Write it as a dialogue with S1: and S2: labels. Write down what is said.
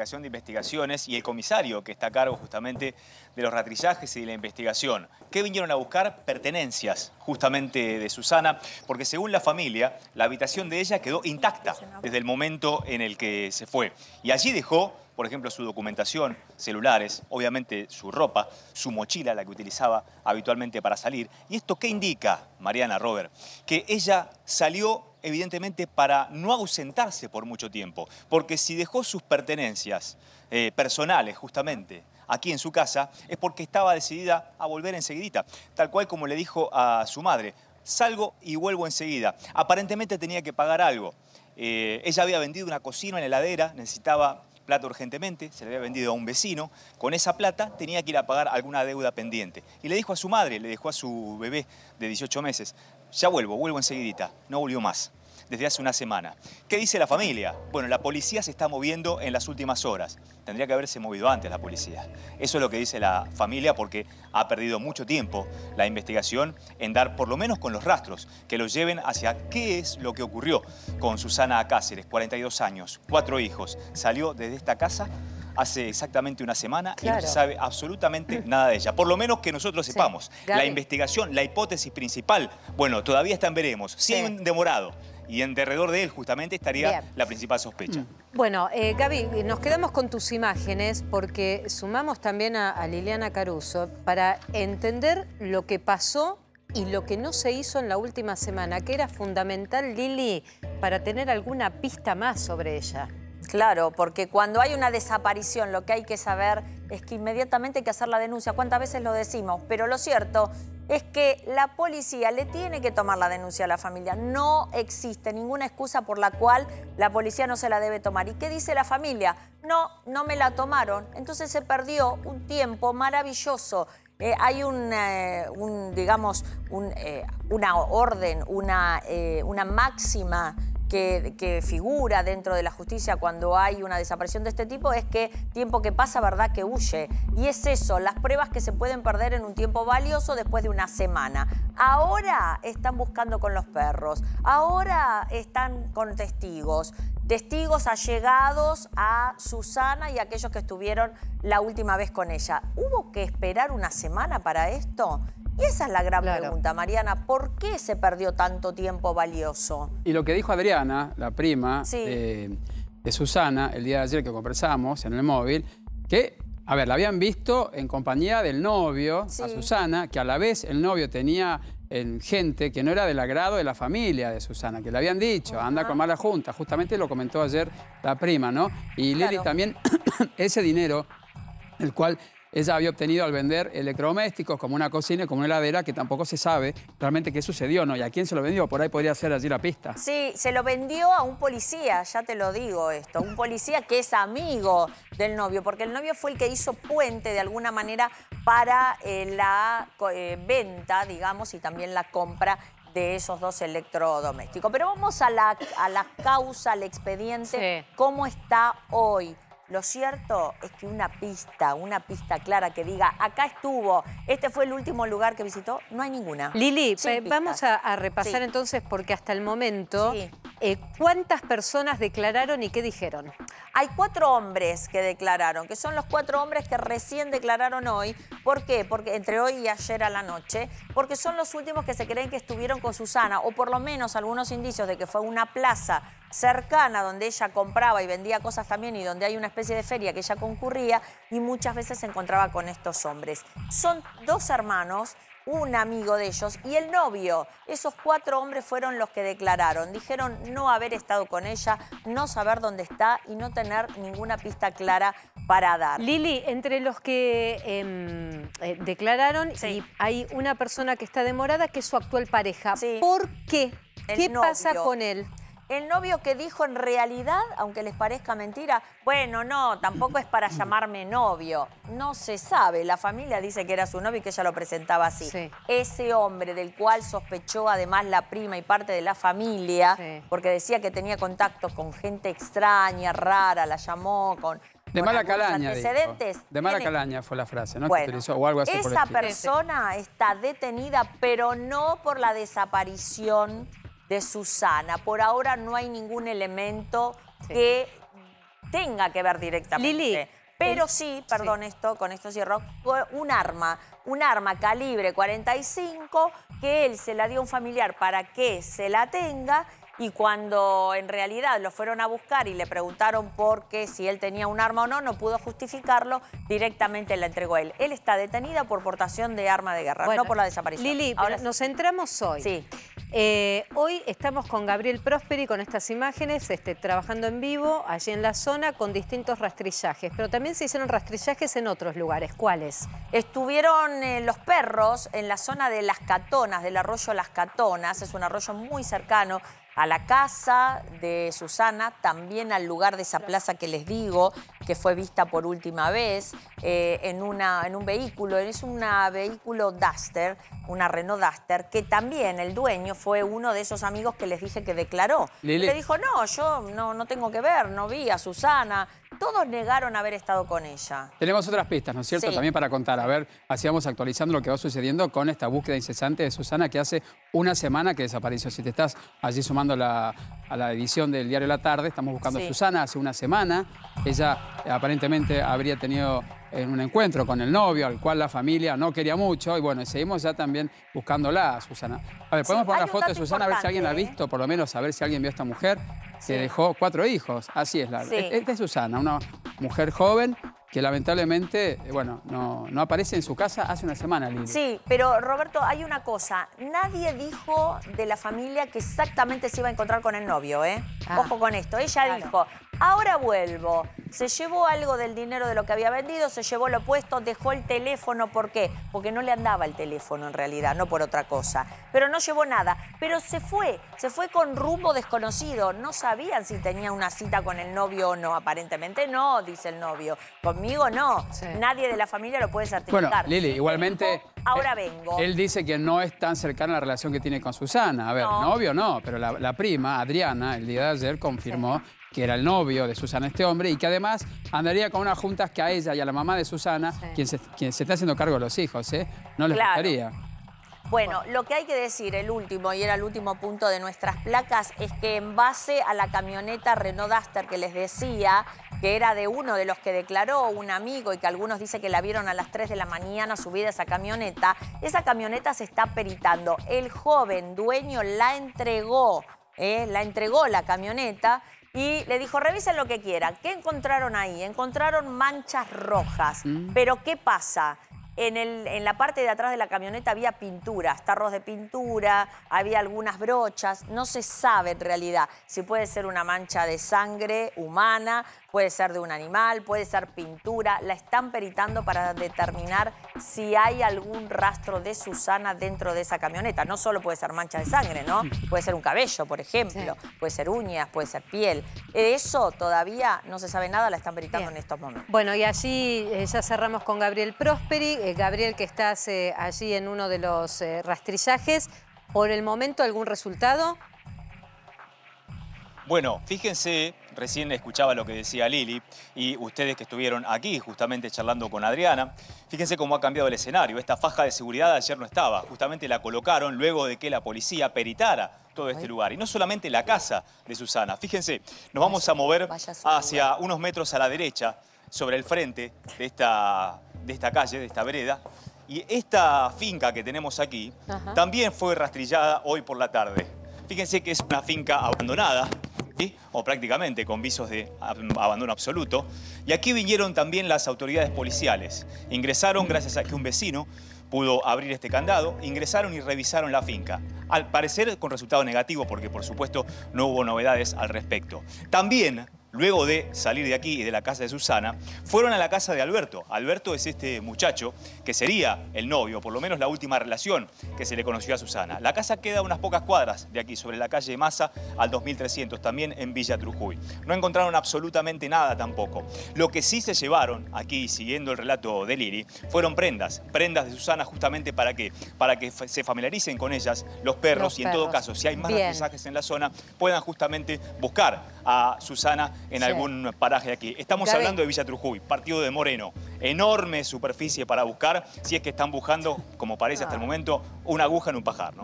S1: de Investigaciones y el comisario que está a cargo justamente de los ratrillajes y de la investigación. que vinieron a buscar? Pertenencias justamente de Susana, porque según la familia, la habitación de ella quedó intacta desde el momento en el que se fue. Y allí dejó por ejemplo, su documentación, celulares, obviamente su ropa, su mochila, la que utilizaba habitualmente para salir. ¿Y esto qué indica, Mariana Robert? Que ella salió evidentemente para no ausentarse por mucho tiempo, porque si dejó sus pertenencias eh, personales justamente aquí en su casa, es porque estaba decidida a volver enseguidita, tal cual como le dijo a su madre, salgo y vuelvo enseguida. Aparentemente tenía que pagar algo. Eh, ella había vendido una cocina, en heladera, necesitaba plata urgentemente, se le había vendido a un vecino, con esa plata tenía que ir a pagar alguna deuda pendiente. Y le dijo a su madre, le dejó a su bebé de 18 meses, ya vuelvo, vuelvo enseguidita, no volvió más desde hace una semana. ¿Qué dice la familia? Bueno, la policía se está moviendo en las últimas horas. Tendría que haberse movido antes la policía. Eso es lo que dice la familia porque ha perdido mucho tiempo la investigación en dar por lo menos con los rastros que los lleven hacia qué es lo que ocurrió con Susana Cáceres, 42 años, cuatro hijos. Salió desde esta casa hace exactamente una semana y no se sabe absolutamente nada de ella. Por lo menos que nosotros sepamos. La investigación, la hipótesis principal, bueno, todavía están veremos. Si sí demorado y en de él justamente estaría la principal sospecha.
S2: Bueno, eh, Gaby, nos quedamos con tus imágenes porque sumamos también a Liliana Caruso para entender lo que pasó y lo que no se hizo en la última semana, que era fundamental, Lili, para tener alguna pista más sobre ella.
S3: Claro, porque cuando hay una desaparición lo que hay que saber es que inmediatamente hay que hacer la denuncia. ¿Cuántas veces lo decimos? Pero lo cierto es que la policía le tiene que tomar la denuncia a la familia. No existe ninguna excusa por la cual la policía no se la debe tomar. ¿Y qué dice la familia? No, no me la tomaron. Entonces se perdió un tiempo maravilloso. Eh, hay un, eh, digamos, eh, una orden, una, una máxima que, figura dentro de la justicia cuando hay una desaparición de este tipo es que tiempo que pasa, verdad que huye. Y es eso, las pruebas que se pueden perder en un tiempo valioso después de una semana. Ahora están buscando con los perros, ahora están con testigos, testigos allegados a Susana y aquellos que estuvieron la última vez con ella. ¿Hubo que esperar una semana para esto? Y esa es la gran pregunta, Mariana. ¿Por qué se perdió tanto tiempo valioso?
S4: Y lo que dijo Adriana, la prima de, Susana, el día de ayer que conversamos en el móvil, que, a ver, la habían visto en compañía del novio, a Susana, que a la vez el novio tenía en gente que no era del agrado de la familia de Susana, que le habían dicho, anda con mala junta. Justamente lo comentó ayer la prima, ¿no? Y Lili también, ese dinero, el cual ella había obtenido al vender electrodomésticos como una cocina y como una heladera que tampoco se sabe realmente qué sucedió, ¿no? ¿Y a quién se lo vendió? Por ahí podría ser allí la pista.
S3: Sí, se lo vendió a un policía, ya te lo digo esto, un policía que es amigo del novio, porque el novio fue el que hizo puente de alguna manera para eh, la eh, venta, digamos, y también la compra de esos dos electrodomésticos. Pero vamos a la, a causa, al expediente, cómo está hoy. Lo cierto es que una pista, una pista clara que diga, acá estuvo, este fue el último lugar que visitó, no hay ninguna. Lili, vamos a, repasar
S2: entonces, porque hasta el momento, eh, ¿cuántas personas declararon y qué dijeron? Hay cuatro hombres
S3: que declararon, que son los cuatro hombres que recién declararon hoy. ¿Por qué? Porque entre hoy y ayer a la noche, porque son los últimos que se creen que estuvieron con Susana, o por lo menos algunos indicios de que fue una plaza cercana donde ella compraba y vendía cosas también y donde hay una especie de feria que ella concurría y muchas veces se encontraba con estos hombres. Son dos hermanos un amigo de ellos y el novio. Esos cuatro hombres fueron los que declararon. Dijeron no haber estado con ella, no saber dónde está y no tener ninguna pista
S2: clara para dar. Lili, entre los que em, eh, declararon hay una persona que está demorada que es su actual pareja. ¿Por qué? ¿Qué pasa
S3: con él? el novio que dijo en realidad, aunque les parezca mentira, bueno, no, tampoco es para llamarme novio. No se sabe, la familia dice que era su novio y que ella lo presentaba así. Ese hombre del cual sospechó además la prima y parte de la familia, porque decía que tenía contactos con gente extraña, rara, la llamó con...
S4: De mala calaña. Antecedentes. De mala calaña fue la frase, ¿no? o algo así esa persona
S3: está detenida, pero no por la desaparición de Susana. Por ahora no hay ningún elemento que tenga que ver directamente. Lili. Pero sí, perdón esto, con esto cierro, un arma, un arma calibre 45 que él se la dio a un familiar para que se la tenga y cuando en realidad lo fueron a buscar y le preguntaron por qué, si él tenía un arma o no, no pudo justificarlo, directamente la entregó a él. Él está detenido por portación de arma de
S2: guerra, no por la desaparición. Lili, Ahora nos centramos hoy. Sí. Eh, hoy estamos con Gabriel Prosperi con estas imágenes, este, trabajando en vivo allí en la zona con distintos rastrillajes, pero también se hicieron rastrillajes en otros lugares. ¿Cuáles? Estuvieron eh, los perros
S3: en la zona de Las Catonas, del arroyo Las Catonas, es un arroyo muy cercano a la casa de Susana, también al lugar de esa plaza que les digo, que fue vista por última vez, eh, en, una, en un vehículo, es un vehículo Duster, una Renault Duster, que también el dueño fue uno de esos amigos que les dije que
S4: declaró. Le dijo,
S3: no, yo no, no tengo que ver, no vi a Susana. Todos negaron haber estado con ella.
S4: Tenemos otras pistas, ¿no es cierto? También para contar, a ver, así vamos actualizando lo que va sucediendo con esta búsqueda incesante de Susana que hace una semana que desapareció. Si te estás allí sumando a la edición del diario La Tarde, estamos buscando a Susana hace una semana. Ella eh, aparentemente habría tenido eh, un encuentro con el novio, al cual la familia no quería mucho. Y bueno, seguimos ya también buscándola a Susana. A ver, podemos poner la foto de Susana a ver si alguien la ha ¿eh? visto, por lo menos a ver si alguien vio a esta mujer Se dejó cuatro hijos. Así es la. Esta es Susana, una mujer joven que lamentablemente, eh, bueno, no, no, aparece en su casa hace una semana, Linda. Sí,
S3: pero Roberto, hay una cosa. Nadie dijo de la familia que exactamente se iba a encontrar con el novio, ¿eh? Ah. Ojo con esto. Ella dijo, Ahora vuelvo. Se llevó algo del dinero de lo que había vendido, se llevó lo puesto, dejó el teléfono. ¿Por qué? Porque no le andaba el teléfono en realidad, no por otra cosa. Pero no llevó nada. Pero se fue, se fue con rumbo desconocido. No sabían si tenía una cita con el novio o no. Aparentemente no, dice el novio. Conmigo no. Nadie de la familia lo puede certificar. Bueno, Lili, igualmente... Ahora eh,
S4: vengo. Él dice que no es tan cercana la relación que tiene con Susana. A ver, novio no, pero la, prima, Adriana, el día de ayer confirmó que era el novio de Susana, este hombre, y que además andaría con unas juntas que a ella y a la mamá de Susana, quien, se, quien, se, está haciendo cargo de los hijos, ¿eh? no les gustaría.
S3: Bueno, lo que hay que decir, el último, y era el último punto de nuestras placas, es que en base a la camioneta Renault Duster que les decía, que era de uno de los que declaró un amigo y que algunos dicen que la vieron a las 3 de la mañana subida esa camioneta, esa camioneta se está peritando. El joven dueño la entregó, ¿eh? la entregó la camioneta y le dijo, revisen lo que quieran. ¿Qué encontraron ahí? Encontraron manchas rojas. Mm. Pero ¿qué pasa? En, el, en, la parte de atrás de la camioneta había pinturas, tarros de pintura, había algunas brochas, no se sabe en realidad si puede ser una mancha de sangre humana, puede ser de un animal, puede ser pintura, la están peritando para determinar si hay algún rastro de Susana dentro de esa camioneta. No solo puede ser mancha de sangre, ¿no? Puede ser un cabello, por ejemplo, puede ser uñas, puede ser piel. Eh, eso todavía no se sabe nada, la están peritando en estos
S2: momentos. Bueno, y allí eh, ya cerramos con Gabriel Prosperi. Eh, Gabriel, que estás allí en uno de los rastrillajes. Por el momento, ¿algún resultado?
S1: Bueno, fíjense, recién escuchaba lo que decía Lili y ustedes que estuvieron aquí justamente charlando con Adriana, fíjense cómo ha cambiado el escenario. Esta faja de seguridad ayer no estaba, justamente la colocaron luego de que la policía peritara todo este lugar. Y no solamente la casa de Susana. Fíjense, nos vamos a mover hacia unos metros a la derecha, sobre el frente de esta, de esta calle, de esta vereda. Y esta finca que tenemos aquí también fue rastrillada hoy por la tarde. Fíjense que es una finca abandonada, o prácticamente con visos de abandono absoluto. Y aquí vinieron también las autoridades policiales. Ingresaron gracias a que un vecino pudo abrir este candado, ingresaron y revisaron la finca. Al parecer con resultado negativo porque por supuesto no hubo novedades al respecto. También luego de salir de aquí y de la casa de Susana, fueron a la casa de Alberto. Alberto es este muchacho que sería el novio, por lo menos la última relación que se le conoció a Susana. La casa queda a unas pocas cuadras de aquí, sobre la calle Massa, al 2300, también en Villa Trujuy. No encontraron absolutamente nada tampoco. Lo que sí se llevaron, aquí siguiendo el relato de Liri, fueron prendas. Prendas de Susana justamente para qué? Para que se familiaricen con ellas los perros y en todo caso, si hay más mensajes en la zona, puedan justamente buscar a Susana en algún paraje aquí. Estamos hablando de Villa Trujuy, partido de Moreno. Enorme superficie para buscar si es que están buscando, como parece hasta el ah. momento, una aguja en un pajar.